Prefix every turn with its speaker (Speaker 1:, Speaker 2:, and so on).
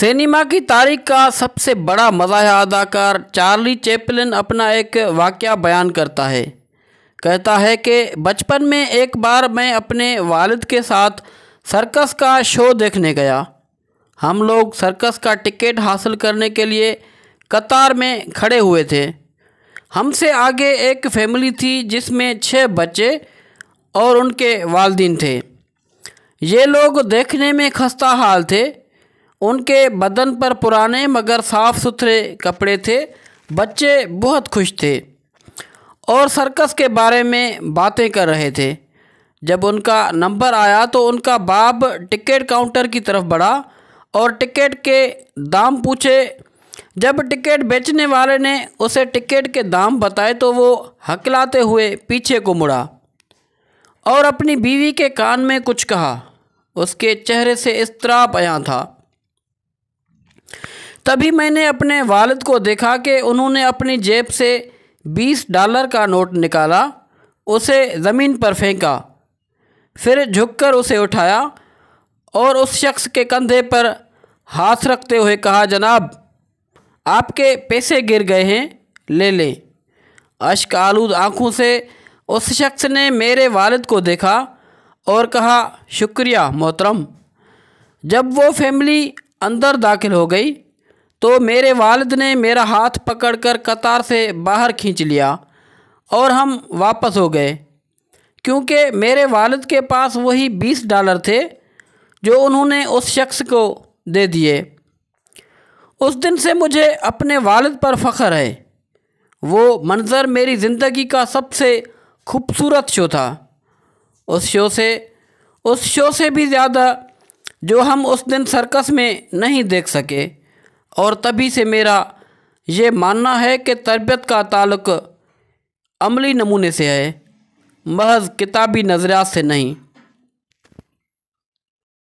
Speaker 1: cinema की तारीख का सबसे बड़ा मज़ा अदाकार चार्ली चैपलिन अपना एक वाक्य बयान करता है कहता है कि बचपन में एक बार मैं अपने वालिद के साथ सर्कस का शो देखने गया हम लोग सर्कस का टिकट हासिल करने के लिए कतार में खड़े हुए थे हमसे आगे एक फैमिली थी जिसमें छः बच्चे और उनके वालदीन थे ये लोग देखने में खस्ता हाल थे उनके बदन पर पुराने मगर साफ सुथरे कपड़े थे बच्चे बहुत खुश थे और सर्कस के बारे में बातें कर रहे थे जब उनका नंबर आया तो उनका बाप टिकट काउंटर की तरफ बढ़ा और टिकट के दाम पूछे जब टिकट बेचने वाले ने उसे टिकट के दाम बताए तो वो हकलाते हुए पीछे को मुड़ा और अपनी बीवी के कान में कुछ कहा उसके चेहरे से इस तरह बयां था तभी मैंने अपने वालद को देखा कि उन्होंने अपनी जेब से बीस डॉलर का नोट निकाला उसे ज़मीन पर फेंका फिर झुककर उसे उठाया और उस शख्स के कंधे पर हाथ रखते हुए कहा जनाब आपके पैसे गिर गए हैं ले लें अश्क आलूद आँखों से उस शख्स ने मेरे वालिद को देखा और कहा शुक्रिया मोहतरम जब वो फैमिली अंदर दाखिल हो गई तो मेरे वालद ने मेरा हाथ पकड़कर कतार से बाहर खींच लिया और हम वापस हो गए क्योंकि मेरे वालद के पास वही बीस डॉलर थे जो उन्होंने उस शख्स को दे दिए उस दिन से मुझे अपने वालद पर फ़ख्र है वो मंज़र मेरी ज़िंदगी का सबसे खूबसूरत शो था उस शो से उस शो से भी ज़्यादा जो हम उस दिन सर्कस में नहीं देख सके और तभी से मेरा ये मानना है कि तरबियत का ताल्लुक अमली नमूने से है महज किताबी नज़रियात से नहीं